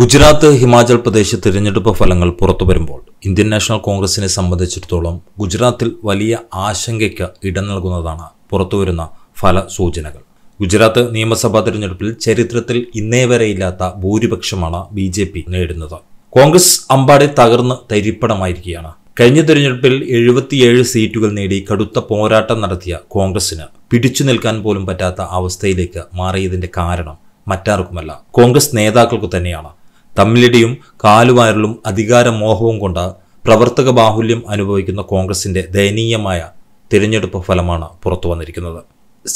ഗുജറാത്ത് ഹിമാചൽ പ്രദേശ് തിരഞ്ഞെടുപ്പ് ഫലങ്ങൾ പുറത്തു വരുമ്പോൾ ഇന്ത്യൻ നാഷണൽ കോൺഗ്രസിനെ സംബന്ധിച്ചിടത്തോളം ഗുജറാത്തിൽ വലിയ ആശങ്കയ്ക്ക് ഇടം നൽകുന്നതാണ് പുറത്തുവരുന്ന ഫല സൂചനകൾ ഗുജറാത്ത് നിയമസഭാ തിരഞ്ഞെടുപ്പിൽ ചരിത്രത്തിൽ ഇന്നേ വരെയില്ലാത്ത ഭൂരിപക്ഷമാണ് ബി ജെ പി നേടുന്നത് കോൺഗ്രസ് അമ്പാടെ തകർന്ന് തരിപ്പണമായിരിക്കുകയാണ് കഴിഞ്ഞ തിരഞ്ഞെടുപ്പിൽ എഴുപത്തിയേഴ് സീറ്റുകൾ നേടി കടുത്ത പോരാട്ടം നടത്തിയ കോൺഗ്രസിന് പിടിച്ചു നിൽക്കാൻ പോലും പറ്റാത്ത അവസ്ഥയിലേക്ക് മാറിയതിന്റെ കാരണം മറ്റാർക്കുമല്ല കോൺഗ്രസ് നേതാക്കൾക്ക് തന്നെയാണ് തമ്മിലിടിയും കാലുവാരലും അധികാരമോഹവും കൊണ്ട് പ്രവർത്തക ബാഹുല്യം അനുഭവിക്കുന്ന കോൺഗ്രസിന്റെ ദയനീയമായ തിരഞ്ഞെടുപ്പ് ഫലമാണ് പുറത്തു വന്നിരിക്കുന്നത്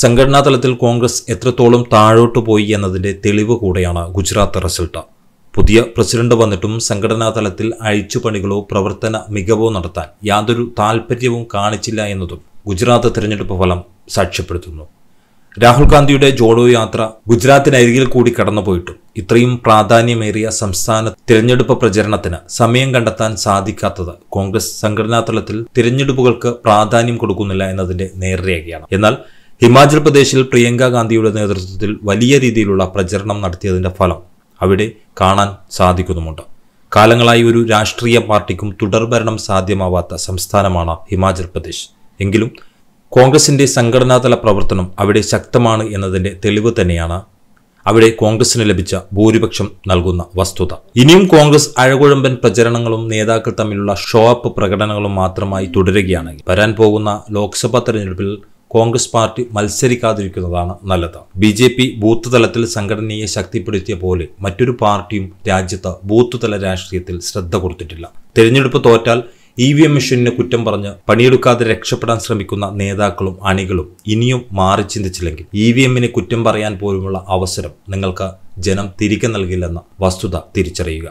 സംഘടനാ തലത്തിൽ കോൺഗ്രസ് എത്രത്തോളം താഴോട്ട് പോയി എന്നതിന്റെ തെളിവ് കൂടെയാണ് ഗുജറാത്ത് റിസൾട്ട് പുതിയ പ്രസിഡന്റ് വന്നിട്ടും സംഘടനാ തലത്തിൽ അഴിച്ചുപണികളോ പ്രവർത്തന മികവോ നടത്താൻ യാതൊരു താൽപ്പര്യവും കാണിച്ചില്ല എന്നതും ഗുജറാത്ത് തിരഞ്ഞെടുപ്പ് ഫലം സാക്ഷ്യപ്പെടുത്തുന്നു രാഹുൽ ഗാന്ധിയുടെ ജോഡോ യാത്ര ഗുജറാത്തിനരികിൽ കൂടി കടന്നുപോയിട്ടും ഇത്രയും പ്രാധാന്യമേറിയ സംസ്ഥാന തിരഞ്ഞെടുപ്പ് പ്രചരണത്തിന് സമയം കണ്ടെത്താൻ സാധിക്കാത്തത് കോൺഗ്രസ് സംഘടനാ തലത്തിൽ തിരഞ്ഞെടുപ്പുകൾക്ക് പ്രാധാന്യം കൊടുക്കുന്നില്ല എന്നതിന്റെ നേർരേഖയാണ് എന്നാൽ ഹിമാചൽ പ്രദേശിൽ പ്രിയങ്ക ഗാന്ധിയുടെ നേതൃത്വത്തിൽ വലിയ രീതിയിലുള്ള പ്രചരണം നടത്തിയതിന്റെ ഫലം അവിടെ കാണാൻ സാധിക്കുന്നുമുണ്ട് കാലങ്ങളായി ഒരു രാഷ്ട്രീയ പാർട്ടിക്കും തുടർഭരണം സാധ്യമാവാത്ത സംസ്ഥാനമാണ് ഹിമാചൽ പ്രദേശ് എങ്കിലും കോൺഗ്രസിന്റെ സംഘടനാതല പ്രവർത്തനം അവിടെ ശക്തമാണ് എന്നതിന്റെ തെളിവ് തന്നെയാണ് അവിടെ കോൺഗ്രസിന് ലഭിച്ച ഭൂരിപക്ഷം നൽകുന്ന വസ്തുത ഇനിയും കോൺഗ്രസ് അഴകുഴമ്പൻ പ്രചരണങ്ങളും നേതാക്കൾ തമ്മിലുള്ള ഷോ അപ്പ് പ്രകടനങ്ങളും മാത്രമായി തുടരുകയാണെങ്കിൽ വരാൻ പോകുന്ന ലോക്സഭാ തെരഞ്ഞെടുപ്പിൽ കോൺഗ്രസ് പാർട്ടി മത്സരിക്കാതിരിക്കുന്നതാണ് നല്ലത് ബി ജെ പി ബൂത്ത് തലത്തിൽ സംഘടനയെ ശക്തിപ്പെടുത്തിയ പോലെ മറ്റൊരു പാർട്ടിയും രാജ്യത്ത് ബൂത്ത് തല രാഷ്ട്രീയത്തിൽ ശ്രദ്ധ കൊടുത്തിട്ടില്ല തെരഞ്ഞെടുപ്പ് തോറ്റാൽ ഇ വി എം മെഷീനിനെ കുറ്റം പറഞ്ഞ് പണിയെടുക്കാതെ രക്ഷപ്പെടാൻ ശ്രമിക്കുന്ന നേതാക്കളും അണികളും ഇനിയും മാറി ചിന്തിച്ചില്ലെങ്കിൽ ഇ വി എമ്മിനെ കുറ്റം പറയാൻ പോലുമുള്ള അവസരം നിങ്ങൾക്ക് ജനം തിരികെ നൽകില്ലെന്ന വസ്തുത തിരിച്ചറിയുക